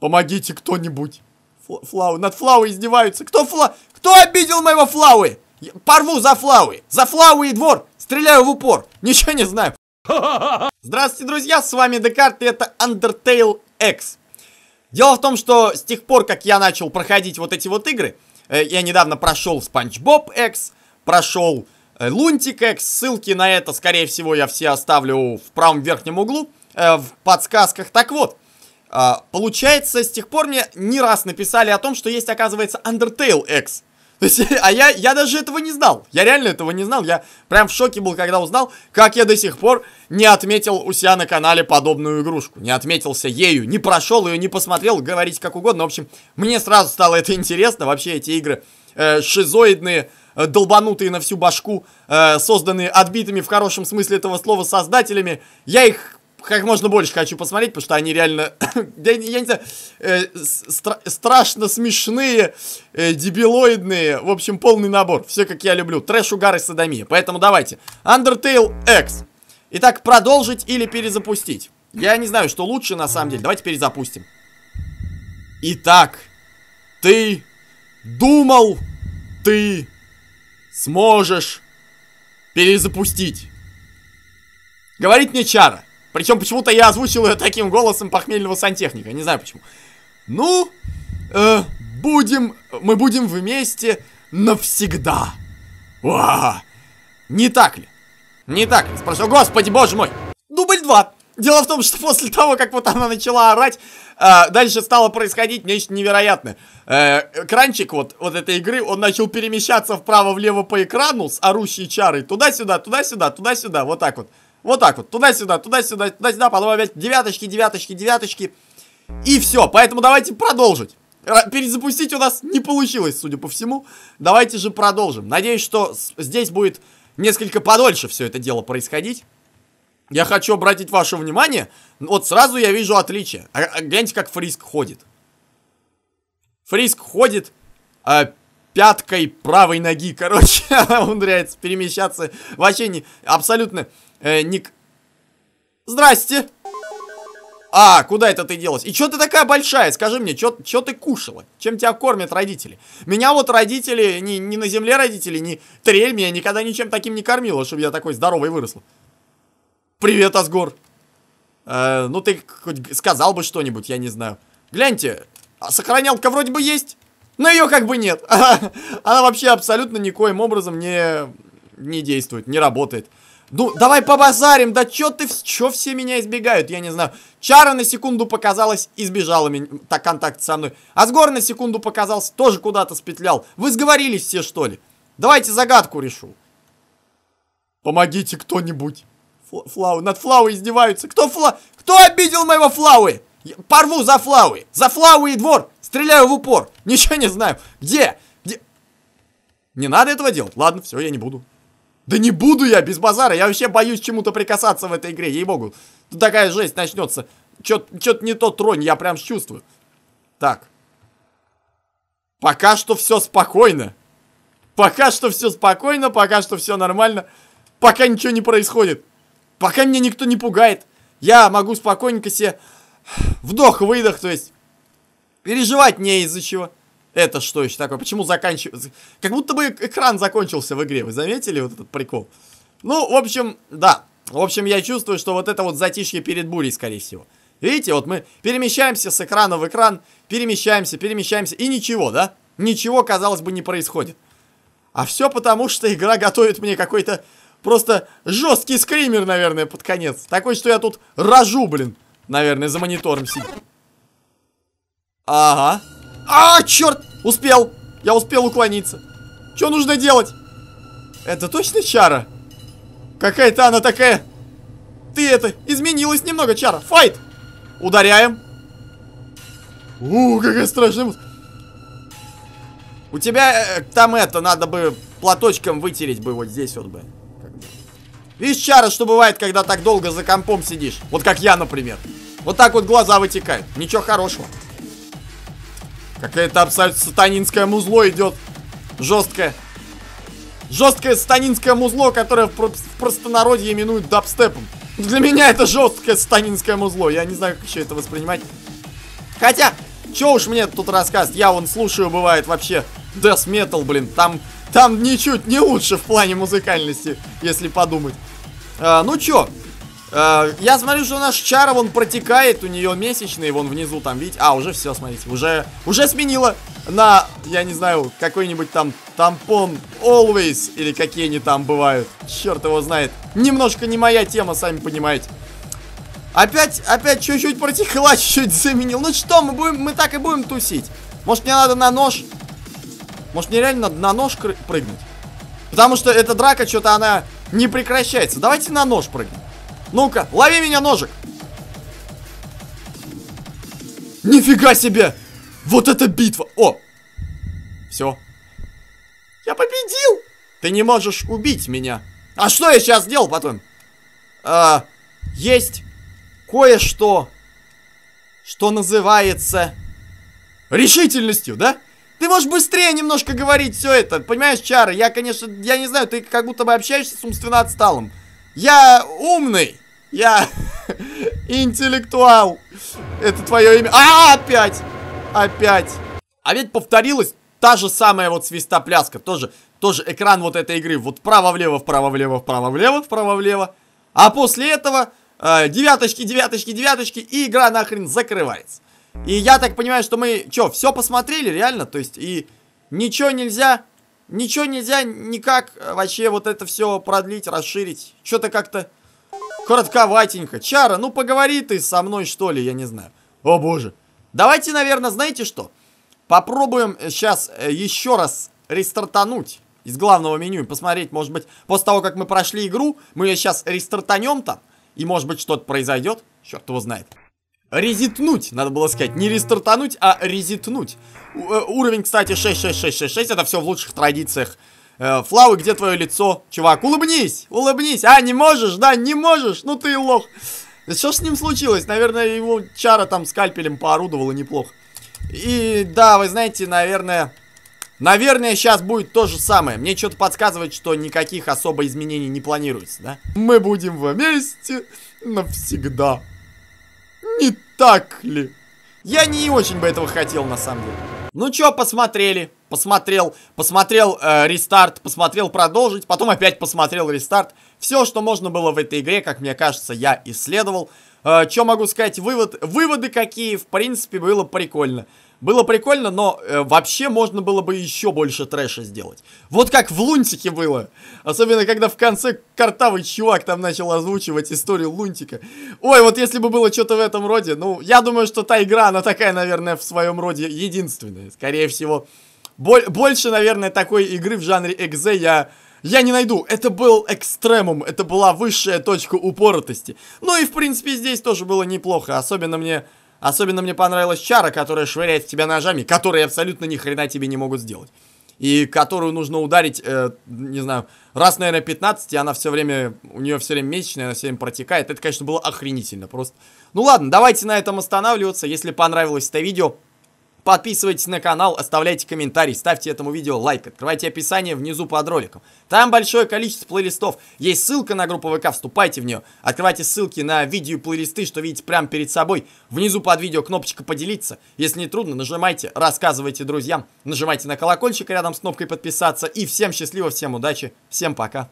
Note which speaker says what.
Speaker 1: Помогите кто-нибудь. Флау, над Флауи издеваются. Кто Фла... Кто обидел моего Флауи? Я порву за Флауи. За Флауи и двор. Стреляю в упор. Ничего не знаю. Здравствуйте, друзья, с вами Декарт, и это Undertale X. Дело в том, что с тех пор, как я начал проходить вот эти вот игры, э, я недавно прошел Спанч Боб X, прошел э, Лунтик X, ссылки на это, скорее всего, я все оставлю в правом верхнем углу, э, в подсказках. Так вот, а, получается, с тех пор мне не раз написали о том, что есть, оказывается, Undertale X. То есть, а я, я даже этого не знал. Я реально этого не знал. Я прям в шоке был, когда узнал, как я до сих пор не отметил у себя на канале подобную игрушку. Не отметился ею, не прошел ее, не посмотрел, говорить как угодно. В общем, мне сразу стало это интересно. Вообще эти игры э, шизоидные, э, долбанутые на всю башку, э, созданные отбитыми в хорошем смысле этого слова создателями. Я их как можно больше хочу посмотреть, потому что они реально, я, я не знаю, э, стра страшно смешные, э, дебилоидные, в общем, полный набор. Все, как я люблю. Трэш, угар и садомия. Поэтому давайте. Undertale X. Итак, продолжить или перезапустить? Я не знаю, что лучше на самом деле. Давайте перезапустим. Итак, ты думал, ты сможешь перезапустить. Говорит мне Чара. Причем почему-то я озвучил ее таким голосом похмельного сантехника. Не знаю почему. Ну, э, будем, мы будем вместе навсегда. Уа! Не так ли? Не так ли? Спрошу, господи, боже мой! Дубль 2. Дело в том, что после того, как вот она начала орать, э, дальше стало происходить нечто невероятное. Э, кранчик вот, вот этой игры, он начал перемещаться вправо-влево по экрану с орущей чарой. Туда-сюда, туда-сюда, туда-сюда, вот так вот. Вот так вот, туда-сюда, туда-сюда, туда-сюда, потом опять девяточки, девяточки, девяточки. И все, поэтому давайте продолжить. Э, перезапустить у нас не получилось, судя по всему. Давайте же продолжим. Надеюсь, что здесь будет несколько подольше все это дело происходить. Я хочу обратить ваше внимание. Вот сразу я вижу отличие. А, а гляньте, как Фриск ходит. Фриск ходит а, пяткой правой ноги. Короче, умудряется перемещаться. Вообще не... Абсолютно Э, Ник... Здрасте! А, куда это ты делась? И чё ты такая большая? Скажи мне, чё, чё ты кушала? Чем тебя кормят родители? Меня вот родители, не, не на земле родители, не трель меня никогда ничем таким не кормила, чтобы я такой здоровый выросла. Привет, Асгор. Э, ну ты хоть сказал бы что-нибудь, я не знаю. Гляньте, а сохранялка вроде бы есть, но ее как бы нет. Она вообще абсолютно никоим образом не, не действует, не работает. Ну, давай побазарим, да чё ты, чё все меня избегают, я не знаю. Чара на секунду показалась, избежала меня, так, контакт со мной. Асгор на секунду показался, тоже куда-то спетлял. Вы сговорились все, что ли? Давайте загадку решу. Помогите кто-нибудь. Флау, над флау издеваются. Кто Фла... Кто обидел моего Флауи? Я порву за Флауи. За Флауи и двор. Стреляю в упор. Ничего не знаю. Где? Где? Не надо этого делать. Ладно, все, я не буду. Да не буду я без базара, я вообще боюсь чему-то прикасаться в этой игре, ей-богу. Тут такая жесть начнется. Чё-то не тот тронь, я прям чувствую. Так. Пока что все спокойно. Пока что все спокойно, пока что все нормально. Пока ничего не происходит. Пока меня никто не пугает. Я могу спокойненько себе вдох-выдох, то есть переживать не из-за чего. Это что еще такое? Почему заканчивается? Как будто бы экран закончился в игре. Вы заметили вот этот прикол? Ну, в общем, да. В общем, я чувствую, что вот это вот затишье перед бурей, скорее всего. Видите, вот мы перемещаемся с экрана в экран, перемещаемся, перемещаемся, и ничего, да? Ничего, казалось бы, не происходит. А все потому, что игра готовит мне какой-то просто жесткий скример, наверное, под конец. Такой, что я тут рожу, блин, наверное, за монитором сидит. Ага. А, черт! Успел! Я успел уклониться. Что нужно делать? Это точно Чара? Какая-то она такая... Ты это, изменилась немного, Чара. Файт! Ударяем. У, какая страшная У тебя э, там это, надо бы платочком вытереть бы вот здесь вот бы. Видишь, Чара, что бывает, когда так долго за компом сидишь? Вот как я, например. Вот так вот глаза вытекают. Ничего хорошего. Какая-то абсолютно сатанинское музло идет. Жесткое. Жесткое сатанинское музло, которое в, про в простонародье именуют дабстепом. Ну, для меня это жесткое сатанинское музло. Я не знаю, как еще это воспринимать. Хотя, что уж мне тут рассказ. Я вон слушаю, бывает, вообще, death metal, блин. Там, там ничуть не лучше в плане музыкальности, если подумать. А, ну чё, Э, я смотрю, что наш Чара, он протекает, у нее месячный, вон внизу там, видите? А, уже все, смотрите, уже, уже сменила на, я не знаю, какой-нибудь там тампон Always или какие они там бывают. Черт его знает. Немножко не моя тема, сами понимаете. Опять, опять чуть-чуть протекла, чуть-чуть заменил. Ну что, мы будем, мы так и будем тусить. Может, мне надо на нож? Может, мне реально надо на нож прыгнуть? Потому что эта драка, что-то она не прекращается. Давайте на нож прыгнем. Ну-ка, лови меня ножик. Нифига себе! Вот это битва! О! Все. Я победил! Ты не можешь убить меня. А что я сейчас сделал потом? А, есть кое-что, что называется решительностью, да? Ты можешь быстрее немножко говорить все это, понимаешь, Чара? Я, конечно, я не знаю, ты как будто бы общаешься с умственно отсталым. Я умный, я интеллектуал. Это твое имя. А, опять! Опять. А ведь повторилась та же самая вот свистопляска. Тоже, тоже экран вот этой игры. Вот вправо-влево, вправо-влево, вправо-влево, вправо-влево. А после этого э, девяточки, девяточки, девяточки. И игра нахрен закрывается. И я так понимаю, что мы, что, все посмотрели реально? То есть и ничего нельзя... Ничего нельзя никак вообще вот это все продлить, расширить. Что-то как-то коротковатенько. Чара, ну поговори ты со мной, что ли, я не знаю. О боже. Давайте, наверное, знаете что? Попробуем сейчас э, э, еще раз рестартануть из главного меню и посмотреть, может быть, после того, как мы прошли игру, мы ее сейчас рестартанем там, и может быть что-то произойдет, черт его знает. Резетнуть, надо было сказать, не рестартануть, а резетнуть. У э, уровень, кстати, 66666, это все в лучших традициях Э, Флавы, где твое лицо? Чувак, улыбнись, улыбнись. А, не можешь, да, не можешь, ну ты лох. Что с ним случилось? Наверное, его Чара там скальпелем поорудовала неплохо. И да, вы знаете, наверное... Наверное, сейчас будет то же самое. Мне что-то подсказывает, что никаких особо изменений не планируется, да? Мы будем вместе навсегда. Не так ли? Я не очень бы этого хотел, на самом деле. Ну чё, посмотрели? Посмотрел, посмотрел э, рестарт, посмотрел продолжить, потом опять посмотрел рестарт. Все, что можно было в этой игре, как мне кажется, я исследовал. Э, чё могу сказать? Вывод, выводы какие? В принципе, было прикольно. Было прикольно, но э, вообще можно было бы еще больше трэша сделать. Вот как в Лунтике было. Особенно, когда в конце картавый чувак там начал озвучивать историю Лунтика. Ой, вот если бы было что-то в этом роде. Ну, я думаю, что та игра, она такая, наверное, в своем роде единственная. Скорее всего, Боль, больше, наверное, такой игры в жанре экзе я... Я не найду. Это был экстремум. Это была высшая точка упоротости. Ну и, в принципе, здесь тоже было неплохо. Особенно мне Особенно мне понравилась чара, которая швыряет в тебя ножами, которые абсолютно ни хрена тебе не могут сделать. И которую нужно ударить, э, не знаю, раз, наверное, 15, и она все время, у нее все время месячная, она все время протекает. Это, конечно, было охренительно просто. Ну ладно, давайте на этом останавливаться. Если понравилось это видео, Подписывайтесь на канал, оставляйте комментарий, ставьте этому видео лайк, открывайте описание внизу под роликом. Там большое количество плейлистов, есть ссылка на группу ВК, вступайте в нее. Открывайте ссылки на видео и плейлисты, что видите прямо перед собой. Внизу под видео кнопочка поделиться. Если не трудно, нажимайте, рассказывайте друзьям, нажимайте на колокольчик рядом с кнопкой подписаться. И всем счастливо, всем удачи, всем пока.